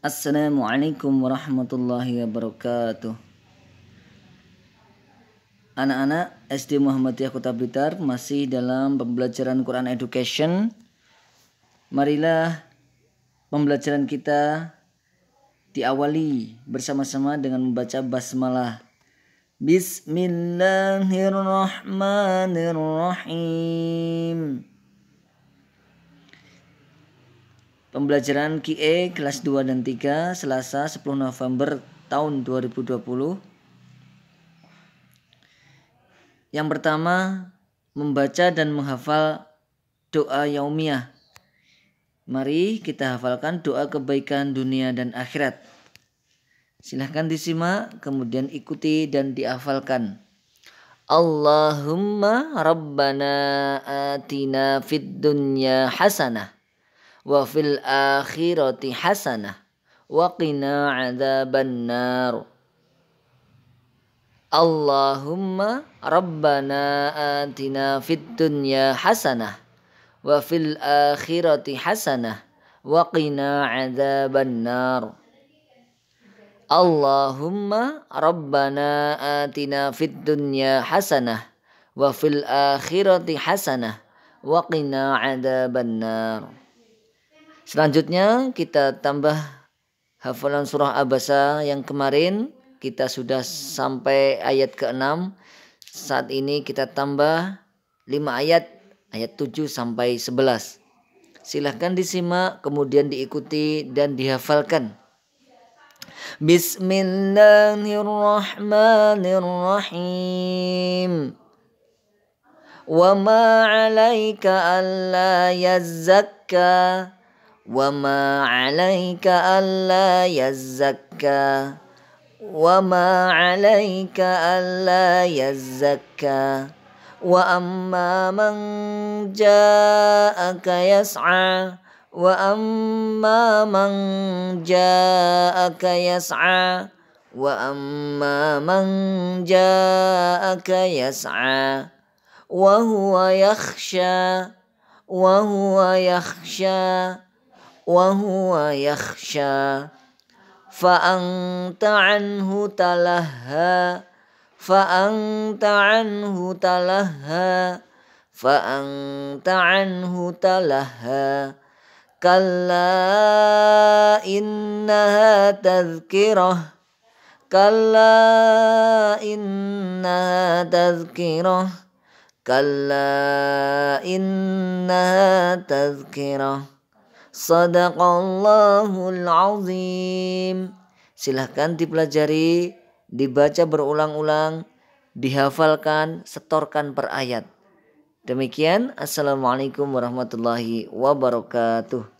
Assalamualaikum warahmatullahi wabarakatuh. Anak-anak SD Muhammadiyah Kota Blitar masih dalam pembelajaran Quran Education. Marilah pembelajaran kita diawali bersama-sama dengan membaca basmalah. Bismillahirrahmanirrahim. Pembelajaran QA kelas 2 dan 3 Selasa 10 November tahun 2020 Yang pertama membaca dan menghafal doa yaumiyah Mari kita hafalkan doa kebaikan dunia dan akhirat Silahkan disimak kemudian ikuti dan dihafalkan Allahumma rabbana atina fid dunya hasanah وفي الآخرة حسنة وقنا عذاب النار اللهم ربنا آتنا في الدنيا حسنة وفي الآخرة حسنة وقنا عذاب النار اللهم ربنا آتنا في الدنيا حسنة وفي الآخرة حسنة وقنا عذاب النار Selanjutnya kita tambah hafalan surah Abasa yang kemarin kita sudah sampai ayat ke-6. Saat ini kita tambah 5 ayat ayat 7 sampai 11. Silahkan disimak kemudian diikuti dan dihafalkan. Bismillahirrahmanirrahim. Wa ma 'alaika alla yazzakka وما عليك ألا يزكى وما عليك ألا يزكى وأما من جاءك يسعى وأما من جاءك يسعى وأما من جاءك يسعى وهو يخشى وهو يخشى وهو يخشى فأنت عنه تلهى فأنت عنه تلهى فأنت عنه تلهى كلا إنها تذكرة كلا إنها تذكرة كلا إنها تذكرة Sadaqallahul azim. Silahkan dipelajari, dibaca berulang-ulang, dihafalkan, setorkan per ayat. Demikian, Assalamualaikum warahmatullahi wabarakatuh.